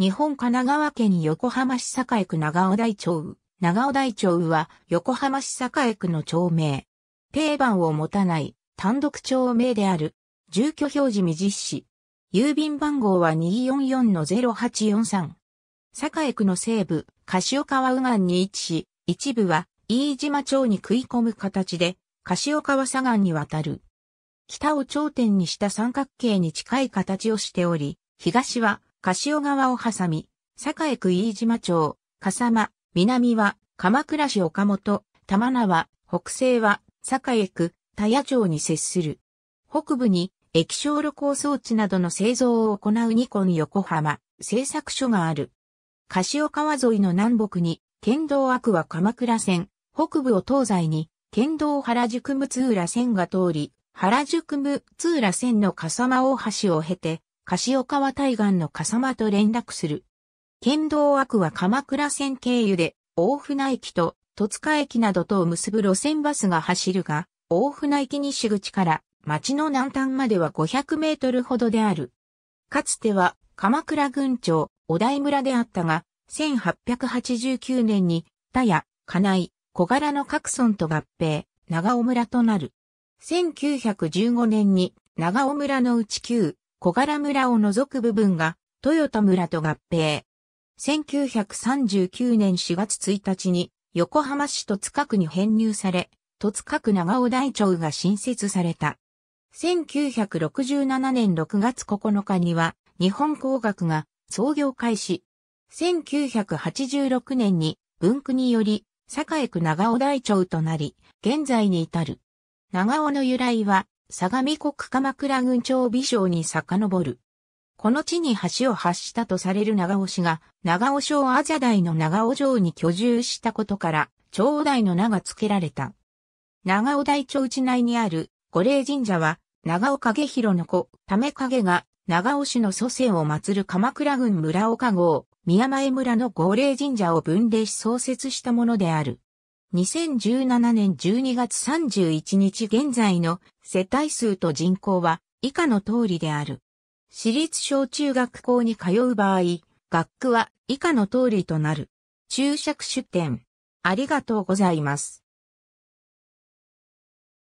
日本神奈川県横浜市栄区長尾台町。長尾台町は横浜市栄区の町名。定番を持たない単独町名である。住居表示未実施。郵便番号は244-0843。栄区の西部、柏川右岸に位置し、一部は飯島町に食い込む形で、柏川左岸に渡る。北を頂点にした三角形に近い形をしており、東は柏川を挟み、栄区飯島町、笠間、南は鎌倉市岡本、玉縄、北西は栄区、田谷町に接する。北部に液晶露光装置などの製造を行うニコン横浜製作所がある。柏川沿いの南北に、県道悪は鎌倉線、北部を東西に、県道原宿六浦線が通り、原宿六浦線の笠間大橋を経て、柏川対岸の笠間と連絡する。県道悪は鎌倉線経由で、大船駅と戸塚駅などとを結ぶ路線バスが走るが、大船駅西口から町の南端までは500メートルほどである。かつては鎌倉郡庁、小台村であったが、1889年に、田谷、金井、小柄の各村と合併、長尾村となる。1915年に長尾村の内旧、小柄村を除く部分が、豊田村と合併。1939年4月1日に、横浜市戸塚区に編入され、戸塚区長尾台町が新設された。1967年6月9日には、日本工学が創業開始。1986年に文区により、栄区長尾台町となり、現在に至る。長尾の由来は、相模国鎌倉郡長美城に遡る。この地に橋を発したとされる長尾氏が、長尾省あざ代の長尾城に居住したことから、長尾代の名が付けられた。長尾台町内内にある五霊神社は、長尾影広の子、ため影が、長尾市の祖先を祀る鎌倉郡村岡郷、宮前村の五霊神社を分類し創設したものである。2017年12月31日現在の世帯数と人口は以下の通りである。私立小中学校に通う場合、学区は以下の通りとなる。注釈出典。ありがとうございます。